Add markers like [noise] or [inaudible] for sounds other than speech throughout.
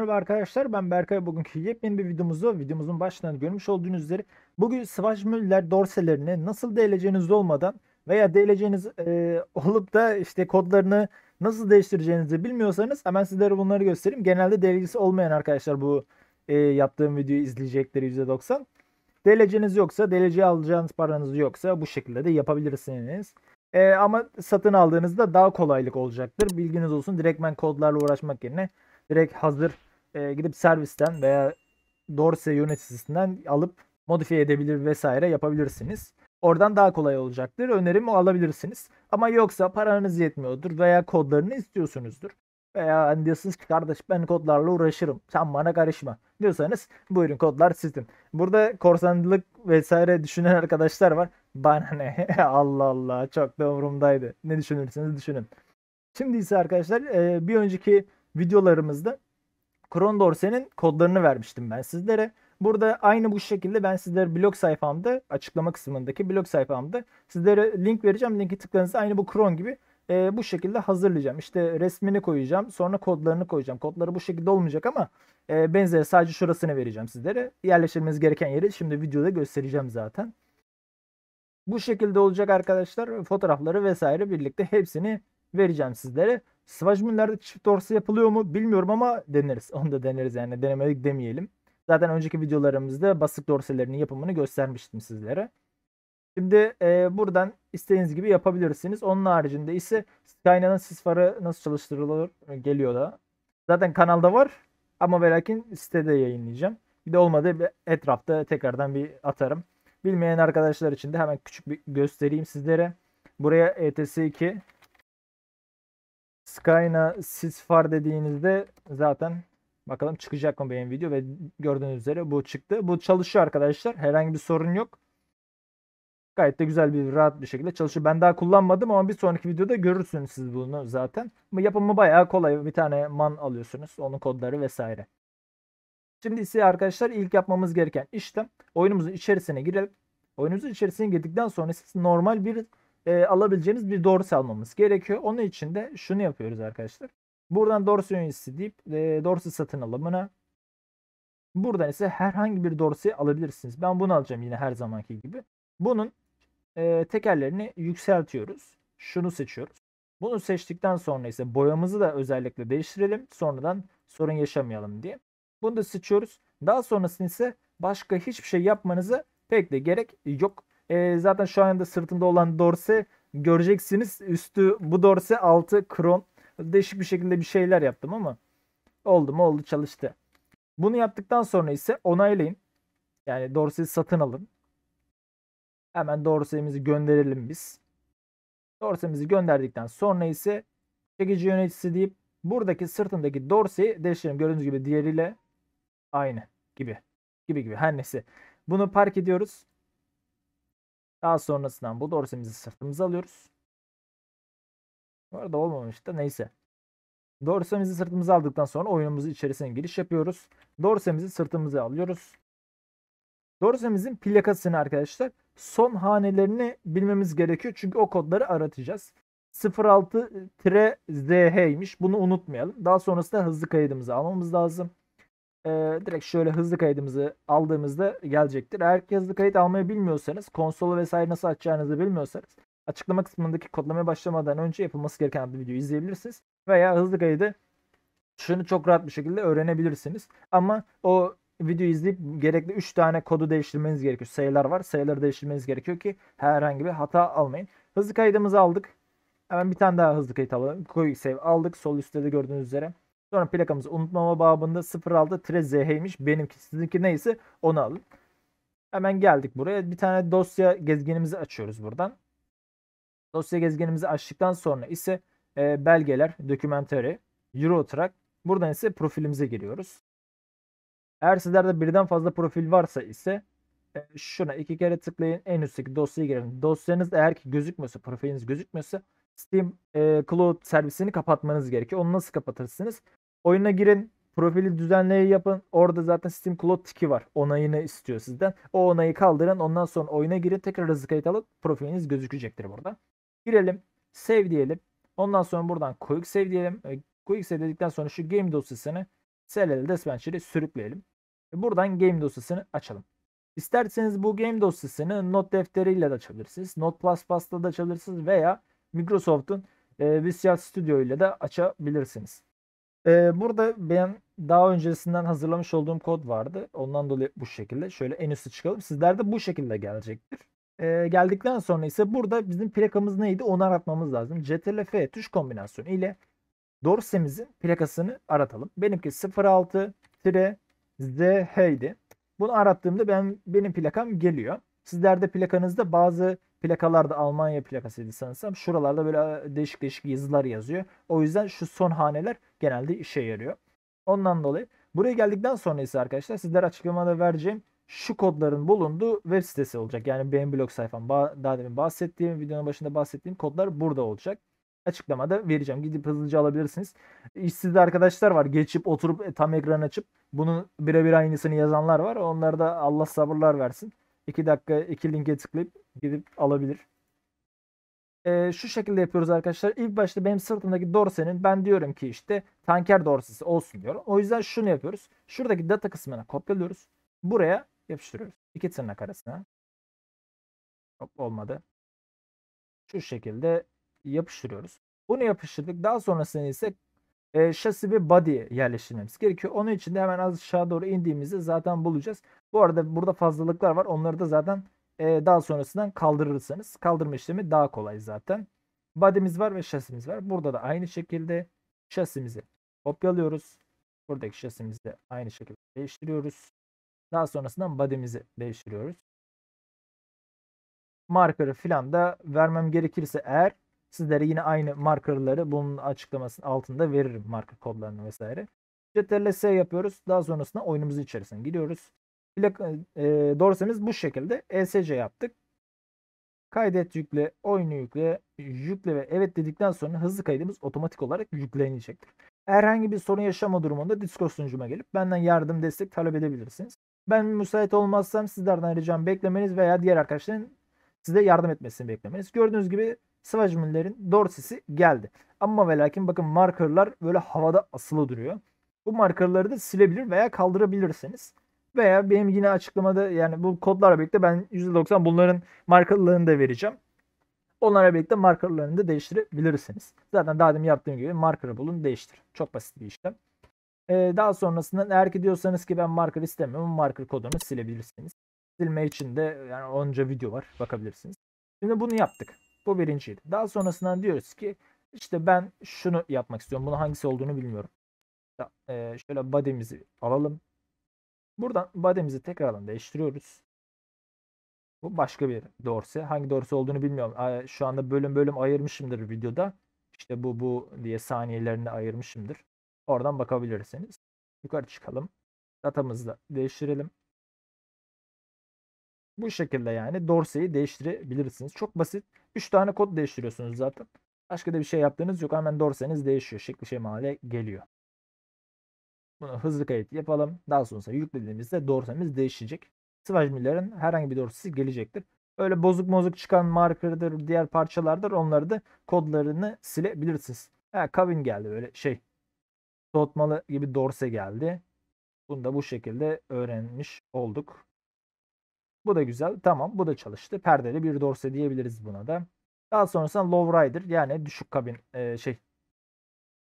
Merhaba arkadaşlar ben Berkay. Bugünkü yepyeni bir videomuzda videomuzun başlığını görmüş olduğunuz üzere bugün Svaj Müller dorselerini nasıl deleceğiniz olmadan veya deleceğiniz e, olup da işte kodlarını nasıl değiştireceğinizi bilmiyorsanız hemen sizlere bunları göstereyim. Genelde değilecisi olmayan arkadaşlar bu e, yaptığım videoyu izleyecekleri %90. Deleceğiniz yoksa, değileceği alacağınız paranız yoksa bu şekilde de yapabilirsiniz. E, ama satın aldığınızda daha kolaylık olacaktır. Bilginiz olsun direktmen kodlarla uğraşmak yerine direkt hazır e, gidip servisten veya Dorse yöneticisinden alıp modifiye edebilir vesaire yapabilirsiniz. Oradan daha kolay olacaktır. Önerimi alabilirsiniz. Ama yoksa paranız yetmiyordur veya kodlarını istiyorsunuzdur. Veya hani diyorsunuz ki kardeş ben kodlarla uğraşırım. Sen bana karışma diyorsanız buyurun kodlar sizin. Burada korsanlık vesaire düşünen arkadaşlar var. Bana ne? [laughs] Allah Allah çok da umurumdaydı. Ne düşünürseniz düşünün. Şimdi ise arkadaşlar e, bir önceki videolarımızda Kron Dorse'nin kodlarını vermiştim ben sizlere. Burada aynı bu şekilde ben sizlere blog sayfamda açıklama kısmındaki blog sayfamda sizlere link vereceğim. Linki tıklarınızda aynı bu Kron gibi e, bu şekilde hazırlayacağım. İşte resmini koyacağım. Sonra kodlarını koyacağım. Kodları bu şekilde olmayacak ama e, benzeri sadece şurasını vereceğim sizlere. Yerleştirmeniz gereken yeri şimdi videoda göstereceğim zaten. Bu şekilde olacak arkadaşlar. Fotoğrafları vesaire birlikte hepsini vereceğim sizlere. Sıvaj çift dorsi yapılıyor mu bilmiyorum ama deneriz. [laughs] Onu da deneriz yani denemedik demeyelim. Zaten önceki videolarımızda basık dorselerinin yapımını göstermiştim sizlere. Şimdi e, buradan istediğiniz gibi yapabilirsiniz. Onun haricinde ise Skyna'nın sis farı nasıl çalıştırılır e, geliyor da. Zaten kanalda var ama belki lakin sitede yayınlayacağım. Bir de olmadı etrafta tekrardan bir atarım. Bilmeyen arkadaşlar için de hemen küçük bir göstereyim sizlere. Buraya ETS2 Skyna Sisfar dediğinizde zaten bakalım çıkacak mı benim video ve gördüğünüz üzere bu çıktı. Bu çalışıyor arkadaşlar. Herhangi bir sorun yok. Gayet de güzel bir rahat bir şekilde çalışıyor. Ben daha kullanmadım ama bir sonraki videoda görürsünüz siz bunu zaten. Yapımı bayağı kolay. Bir tane man alıyorsunuz. Onun kodları vesaire. Şimdi ise arkadaşlar ilk yapmamız gereken işlem oyunumuzun içerisine girelim. Oyunumuzun içerisine girdikten sonra siz normal bir e, alabileceğimiz bir dorsi almamız gerekiyor. Onun için de şunu yapıyoruz arkadaşlar. Buradan dorsi yöneticisi deyip e, doğrusu satın alımına buradan ise herhangi bir dorsi alabilirsiniz. Ben bunu alacağım yine her zamanki gibi. Bunun e, tekerlerini yükseltiyoruz. Şunu seçiyoruz. Bunu seçtikten sonra ise boyamızı da özellikle değiştirelim. Sonradan sorun yaşamayalım diye. Bunu da seçiyoruz. Daha sonrasında ise başka hiçbir şey yapmanıza pek de gerek yok. E, zaten şu anda sırtında olan dorse göreceksiniz. Üstü bu dorse altı kron. Değişik bir şekilde bir şeyler yaptım ama oldu mu oldu çalıştı. Bunu yaptıktan sonra ise onaylayın. Yani dorseyi satın alın. Hemen dorseyimizi gönderelim biz. Dorseyimizi gönderdikten sonra ise çekici yöneticisi deyip buradaki sırtındaki dorseyi değiştirelim. Gördüğünüz gibi diğeriyle aynı gibi. Gibi gibi her neyse. Bunu park ediyoruz. Daha sonrasından bu dorsamızı sırtımıza alıyoruz. Bu arada olmamış neyse. Dorsamızı sırtımıza aldıktan sonra oyunumuzu içerisine giriş yapıyoruz. Dorsamızı sırtımıza alıyoruz. Dorsamızın plakasını arkadaşlar son hanelerini bilmemiz gerekiyor. Çünkü o kodları aratacağız. 06-ZH'ymiş. Bunu unutmayalım. Daha sonrasında hızlı kaydımızı almamız lazım e, direkt şöyle hızlı kaydımızı aldığımızda gelecektir. Eğer ki hızlı kayıt almayı bilmiyorsanız konsolu vesaire nasıl açacağınızı bilmiyorsanız açıklama kısmındaki kodlamaya başlamadan önce yapılması gereken bir videoyu izleyebilirsiniz. Veya hızlı kaydı şunu çok rahat bir şekilde öğrenebilirsiniz. Ama o videoyu izleyip gerekli 3 tane kodu değiştirmeniz gerekiyor. Sayılar var. Sayıları değiştirmeniz gerekiyor ki herhangi bir hata almayın. Hızlı kaydımızı aldık. Hemen bir tane daha hızlı kayıt alalım. Quick save aldık. Sol üstte de gördüğünüz üzere. Sonra plakamız unutmama babında 06-ZH'ymiş. Benimki sizinki neyse onu alın. Hemen geldik buraya. Bir tane dosya gezgenimizi açıyoruz buradan. Dosya gezgenimizi açtıktan sonra ise e, belgeler, dokümenteri, Eurotrack. Buradan ise profilimize giriyoruz. Eğer sizlerde birden fazla profil varsa ise e, şuna iki kere tıklayın. En üstteki dosyaya girin. Dosyanız eğer ki gözükmüyorsa, profiliniz gözükmüyorsa Steam e, Cloud servisini kapatmanız gerekiyor. Onu nasıl kapatırsınız? Oyuna girin, profili düzenleyi yapın. Orada zaten Steam Cloud tiki var. Onayını istiyor sizden. O onayı kaldırın. Ondan sonra oyuna girin. Tekrar hızlı kayıt alın. Profiliniz gözükecektir burada. Girelim. Save diyelim. Ondan sonra buradan Quick Save diyelim. E, Quick Save dedikten sonra şu game dosyasını SLL Dispatcher'ı sürükleyelim. E, buradan game dosyasını açalım. İsterseniz bu game dosyasını not defteriyle de açabilirsiniz. Not Plus Not++'la da açabilirsiniz veya Microsoft'un e, Visual Studio ile de açabilirsiniz. Ee, burada ben daha öncesinden hazırlamış olduğum kod vardı. Ondan dolayı bu şekilde. Şöyle en üstü çıkalım. Sizlerde bu şekilde gelecektir. Ee, geldikten sonra ise burada bizim plakamız neydi onu aratmamız lazım. CTRL F tuş kombinasyonu ile dorsemizin plakasını aratalım. Benimki 06 ZH idi. Bunu arattığımda ben benim plakam geliyor. Sizlerde plakanızda bazı Plakalar da Almanya plakasıydı sanırsam. Şuralarda böyle değişik değişik yazılar yazıyor. O yüzden şu son haneler genelde işe yarıyor. Ondan dolayı buraya geldikten sonra ise arkadaşlar sizlere açıklamada vereceğim şu kodların bulunduğu web sitesi olacak. Yani benim blog sayfam daha demin bahsettiğim videonun başında bahsettiğim kodlar burada olacak. Açıklamada vereceğim. Gidip hızlıca alabilirsiniz. İşsiz arkadaşlar var. Geçip oturup e, tam ekran açıp bunun birebir aynısını yazanlar var. Onlara da Allah sabırlar versin. 2 dakika 2 linke tıklayıp gidip alabilir. Ee, şu şekilde yapıyoruz arkadaşlar. İlk başta benim sırtımdaki dorsenin ben diyorum ki işte tanker dorsesi olsun diyorum. O yüzden şunu yapıyoruz. Şuradaki data kısmına kopyalıyoruz. Buraya yapıştırıyoruz. İki tırnak arasına. Hop olmadı. Şu şekilde yapıştırıyoruz. Bunu yapıştırdık. Daha sonrasında ise e, şasi ve body yerleştirmemiz gerekiyor. Onun için de hemen aşağı doğru indiğimizde zaten bulacağız. Bu arada burada fazlalıklar var. Onları da zaten e, daha sonrasından kaldırırsanız kaldırma işlemi daha kolay zaten. Body'miz var ve şasimiz var. Burada da aynı şekilde şasimizi kopyalıyoruz. Buradaki şasimizi de aynı şekilde değiştiriyoruz. Daha sonrasından body'mizi değiştiriyoruz. Marker'ı filan da vermem gerekirse eğer Sizlere yine aynı markerları bunun açıklamasının altında veririm marker kodlarını vesaire. Ctrl-S yapıyoruz. Daha sonrasında oyunumuzun içerisine gidiyoruz. Plak, e, dorsemiz bu şekilde. ESC yaptık. Kaydet yükle, oyunu yükle, yükle ve evet dedikten sonra hızlı kaydımız otomatik olarak yüklenecektir. Herhangi bir sorun yaşama durumunda Discord sunucuma gelip benden yardım, destek talep edebilirsiniz. Ben müsait olmazsam sizlerden ricam beklemeniz veya diğer arkadaşların size yardım etmesini beklemeniz. Gördüğünüz gibi Svagemüller'in Dorsey'si geldi. Ama ve lakin bakın markerlar böyle havada asılı duruyor. Bu markerları da silebilir veya kaldırabilirsiniz. Veya benim yine açıklamada yani bu kodlarla birlikte ben %90 bunların markerlarını da vereceğim. Onlara birlikte markerlarını da değiştirebilirsiniz. Zaten daha demin yaptığım gibi marker'ı bulun değiştir. Çok basit bir işlem. Ee, daha sonrasında eğer ki diyorsanız ki ben marker istemiyorum marker kodunu silebilirsiniz. Silme için de yani onca video var bakabilirsiniz. Şimdi bunu yaptık. Bu birinciydi. Daha sonrasından diyoruz ki işte ben şunu yapmak istiyorum. Bunun hangisi olduğunu bilmiyorum. Ee, şöyle body'mizi alalım. Buradan body'mizi tekrardan değiştiriyoruz. Bu başka bir dorse. Hangi dorse olduğunu bilmiyorum. Şu anda bölüm bölüm ayırmışımdır videoda. İşte bu bu diye saniyelerini ayırmışımdır. Oradan bakabilirsiniz. Yukarı çıkalım. Datamızı da değiştirelim. Bu şekilde yani Dorsey'i değiştirebilirsiniz. Çok basit. 3 tane kod değiştiriyorsunuz zaten. Başka da bir şey yaptığınız yok. Hemen dorseyiniz değişiyor. Şekli şey şemale geliyor. Bunu hızlı kayıt yapalım. Daha sonra yüklediğimizde Dorsey'miz değişecek. Sivaj herhangi bir Dorsey'si gelecektir. Öyle bozuk bozuk çıkan marker'dır, diğer parçalardır. Onları da kodlarını silebilirsiniz. Ha, Kavin geldi böyle şey. Soğutmalı gibi Dorse geldi. Bunu da bu şekilde öğrenmiş olduk. Bu da güzel. Tamam bu da çalıştı. Perdeli bir dorse diyebiliriz buna da. Daha sonrasında lowrider yani düşük kabin e, şey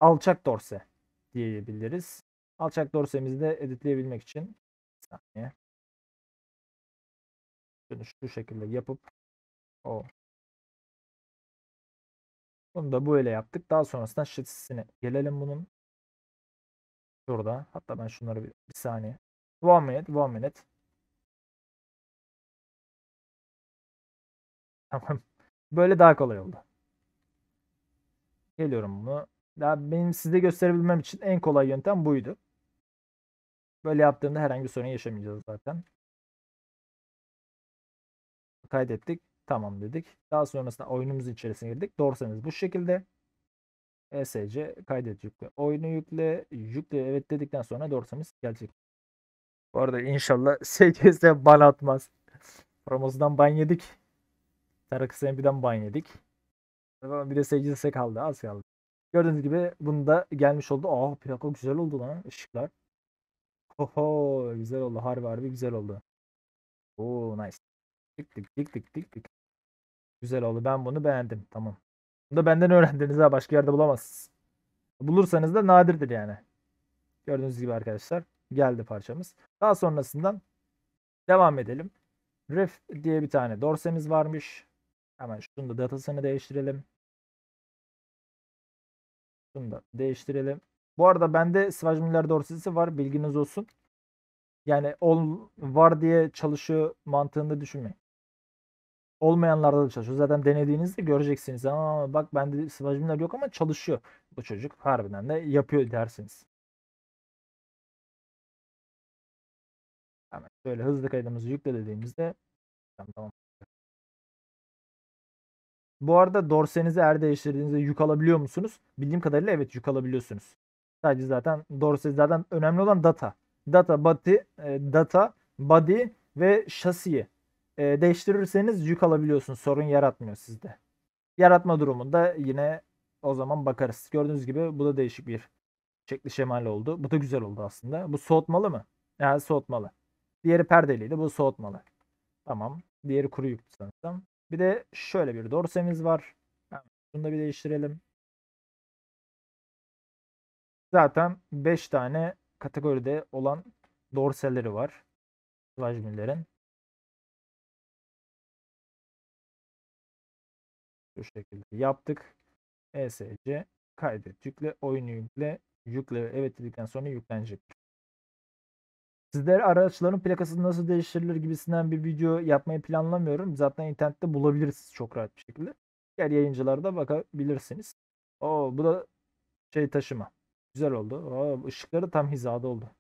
alçak dorse diyebiliriz. Alçak dorsemizi de editleyebilmek için bir saniye. Şunu şu şekilde yapıp o bunu da böyle yaptık. Daha sonrasında şitsisine gelelim bunun. Şurada. Hatta ben şunları bir, bir saniye. One minute, one minute. Tamam. [laughs] Böyle daha kolay oldu. Geliyorum bunu. Daha benim size gösterebilmem için en kolay yöntem buydu. Böyle yaptığımda herhangi bir sorun yaşamayacağız zaten. Kaydettik. Tamam dedik. Daha sonrasında oyunumuzun içerisine girdik. Doğrusanız bu şekilde. ESC kaydet yükle. Oyunu yükle. Yükle evet dedikten sonra doğrusanız gelecek. Bu arada inşallah SGS [laughs] ban atmaz. Promos'dan ban yedik. Tarak'ı MP'den ban yedik. Bir de seyircisi kaldı. Az kaldı. Gördüğünüz gibi bunda gelmiş oldu. Aa oh, plaka güzel oldu lan ışıklar. Oho güzel oldu. Harbi harbi güzel oldu. Oo nice. Dik dik dik dik dik dik. Güzel oldu. Ben bunu beğendim. Tamam. Bunu da benden öğrendiniz ha. Başka yerde bulamazsınız. Bulursanız da nadirdir yani. Gördüğünüz gibi arkadaşlar. Geldi parçamız. Daha sonrasından devam edelim. Ref diye bir tane dorsemiz varmış. Hemen şunu da datasını değiştirelim. Şunu da değiştirelim. Bu arada bende Svaj Miller dorsisi var. Bilginiz olsun. Yani ol, var diye çalışıyor mantığında düşünmeyin. Olmayanlarda da çalışıyor. Zaten denediğinizde göreceksiniz. Ama bak bende Svaj Miller yok ama çalışıyor. Bu çocuk harbiden de yapıyor dersiniz. Hemen şöyle hızlı kaydımızı yükle dediğimizde tamam. tamam. Bu arada dorsenizi er değiştirdiğinizde yük alabiliyor musunuz? Bildiğim kadarıyla evet yük alabiliyorsunuz. Sadece zaten dorse zaten önemli olan data. Data body, e, data body ve şasiyi e, değiştirirseniz yük alabiliyorsunuz. Sorun yaratmıyor sizde. Yaratma durumunda yine o zaman bakarız. Gördüğünüz gibi bu da değişik bir şekli şemali oldu. Bu da güzel oldu aslında. Bu soğutmalı mı? Yani soğutmalı. Diğeri perdeliydi. Bu soğutmalı. Tamam. Diğeri kuru yüktü sanırsam. Bir de şöyle bir dorsemiz var. Bunu da bir değiştirelim. Zaten 5 tane kategoride olan dorseleri var. Vajmillerin. Bu şekilde yaptık. ESC kaydet. Yükle, oyunu yükle. Yükle evet dedikten sonra yüklenecektir. Sizlere araçların plakasını nasıl değiştirilir gibisinden bir video yapmayı planlamıyorum. Zaten internette bulabilirsiniz çok rahat bir şekilde. Diğer yayıncılarda bakabilirsiniz. Oo bu da şey taşıma. Güzel oldu. Oo, ışıkları tam hizada oldu.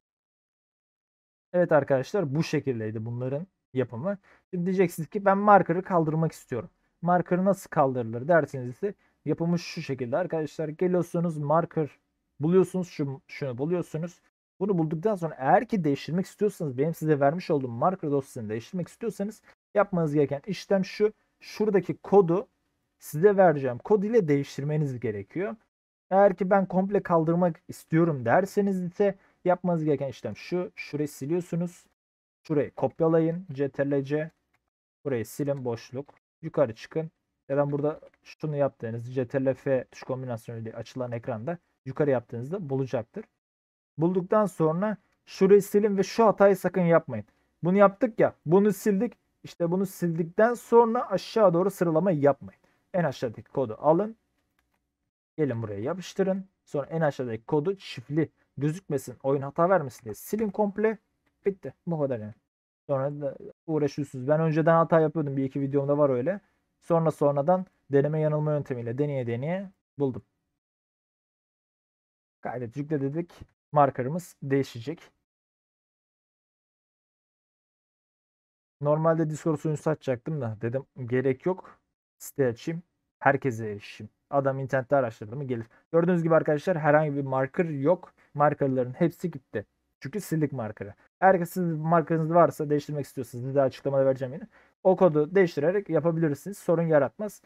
Evet arkadaşlar bu şekildeydi bunların yapımı. Şimdi diyeceksiniz ki ben marker'ı kaldırmak istiyorum. Marker nasıl kaldırılır derseniz ise yapımı şu şekilde arkadaşlar. Geliyorsunuz marker buluyorsunuz şu, şunu buluyorsunuz. Bunu bulduktan sonra eğer ki değiştirmek istiyorsanız benim size vermiş olduğum marker dosyasını değiştirmek istiyorsanız yapmanız gereken işlem şu. Şuradaki kodu size vereceğim kod ile değiştirmeniz gerekiyor. Eğer ki ben komple kaldırmak istiyorum derseniz ise yapmanız gereken işlem şu. Şurayı siliyorsunuz. Şurayı kopyalayın. CTRL-C. Burayı silin boşluk. Yukarı çıkın. Neden burada şunu yaptığınız CTRL-F tuş kombinasyonu ile açılan ekranda yukarı yaptığınızda bulacaktır bulduktan sonra şurayı silin ve şu hatayı sakın yapmayın. Bunu yaptık ya bunu sildik. İşte bunu sildikten sonra aşağı doğru sıralamayı yapmayın. En aşağıdaki kodu alın. Gelin buraya yapıştırın. Sonra en aşağıdaki kodu çiftli gözükmesin. Oyun hata vermesin diye silin komple. Bitti. Bu kadar yani. Sonra da uğraşıyorsunuz. Ben önceden hata yapıyordum. Bir iki videomda var öyle. Sonra sonradan deneme yanılma yöntemiyle deneye deneye buldum. Kaydet yükle dedik markerımız değişecek. Normalde Discord sunucusu satacaktım da dedim gerek yok. Site açayım. Herkese erişim. Adam internette araştırdı mı gelir. Gördüğünüz gibi arkadaşlar herhangi bir marker yok. Markerların hepsi gitti. Çünkü sildik markeri. Eğer sizin markanız varsa değiştirmek istiyorsanız size daha açıklamada vereceğim yine. O kodu değiştirerek yapabilirsiniz. Sorun yaratmaz.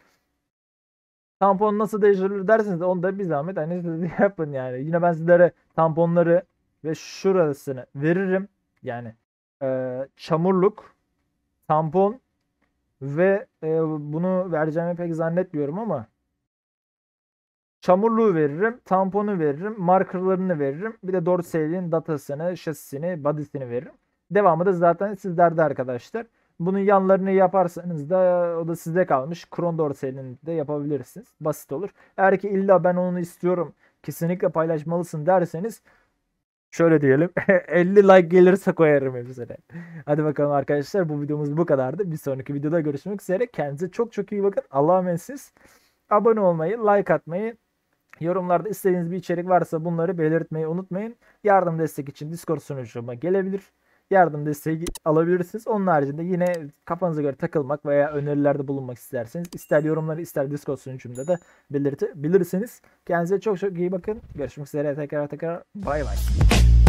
Tampon nasıl değiştirilir derseniz onu da bir zahmet hani [laughs] siz yapın yani. Yine ben sizlere tamponları ve şurasını veririm. Yani e, çamurluk, tampon ve e, bunu vereceğimi pek zannetmiyorum ama çamurluğu veririm, tamponu veririm, markerlarını veririm. Bir de Dorsey'in datasını, şasisini, body'sini veririm. Devamı da zaten sizlerde arkadaşlar. Bunun yanlarını yaparsanız da o da size kalmış. Kron dorselini de yapabilirsiniz. Basit olur. Eğer ki illa ben onu istiyorum kesinlikle paylaşmalısın derseniz şöyle diyelim 50 [laughs] like gelirse koyarım hepsine. Hadi bakalım arkadaşlar bu videomuz bu kadardı. Bir sonraki videoda görüşmek üzere. Kendinize çok çok iyi bakın. Allah'a emanetsiniz. Abone olmayı, like atmayı, yorumlarda istediğiniz bir içerik varsa bunları belirtmeyi unutmayın. Yardım destek için Discord sunucuma gelebilir yardım desteği alabilirsiniz. Onun haricinde yine kafanıza göre takılmak veya önerilerde bulunmak isterseniz ister yorumları ister Discord sunucumda da belirtebilirsiniz. Kendinize çok çok iyi bakın. Görüşmek üzere tekrar tekrar bay bay.